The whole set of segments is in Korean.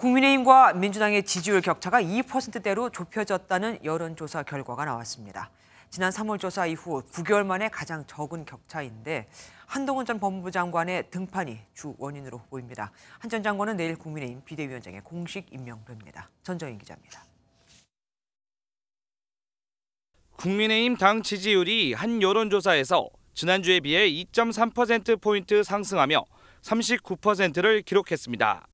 국민의힘과 민주당의 지지율 격차가 2%대로 좁혀졌다는 여론조사 결과가 나왔습니다. 지난 3월 조사 이후 9개월 만에 가장 적은 격차인데 한동훈 전 법무부 장관의 등판이 주 원인으로 보입니다. 한 전 장관은 내일 국민의힘 비대위원장에 공식 임명됩니다. 전정인 기자입니다. 국민의힘 당 지지율이 한 여론조사에서 지난주에 비해 2.3%포인트 상승하며 39%를 기록했습니다.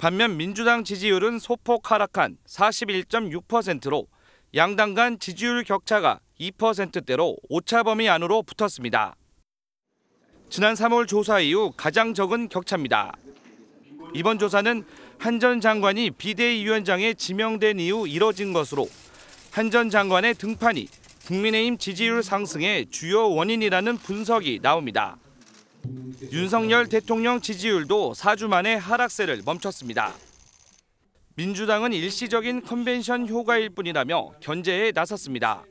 반면 민주당 지지율은 소폭 하락한 41.6%로 양당 간 지지율 격차가 2%대로 오차 범위 안으로 붙었습니다. 지난 3월 조사 이후 가장 적은 격차입니다. 이번 조사는 한 전 장관이 비대위원장에 지명된 이후 이뤄진 것으로 한 전 장관의 등판이 국민의힘 지지율 상승의 주요 원인이라는 분석이 나옵니다. 윤석열 대통령 지지율도 4주 만에 하락세를 멈췄습니다. 민주당은 일시적인 컨벤션 효과일 뿐이라며 견제에 나섰습니다.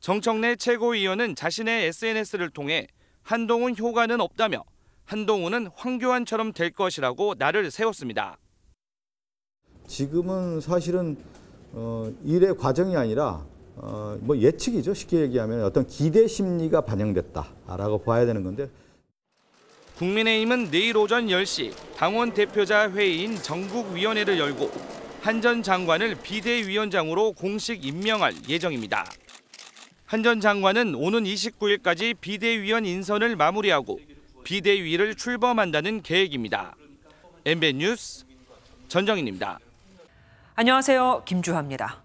정청래 최고위원은 자신의 SNS를 통해 한동훈 효과는 없다며 한동훈은 황교안처럼 될 것이라고 나를 세웠습니다. 지금은 사실은 어, 일의 과정이 아니라 어, 뭐 예측이죠. 쉽게 얘기하면 어떤 기대 심리가 반영됐다라고 봐야 되는 건데. 국민의힘은 내일 오전 10시 당원 대표자 회의인 전국위원회를 열고 한전 장관을 비대위원장으로 공식 임명할 예정입니다. 한전 장관은 오는 29일까지 비대위원 인선을 마무리하고 비대위를 출범한다는 계획입니다. MBN 뉴스 전정인입니다. 안녕하세요. 김주화입니다.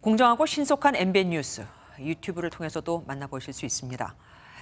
공정하고 신속한 MBN 뉴스 유튜브를 통해서도 만나보실 수 있습니다.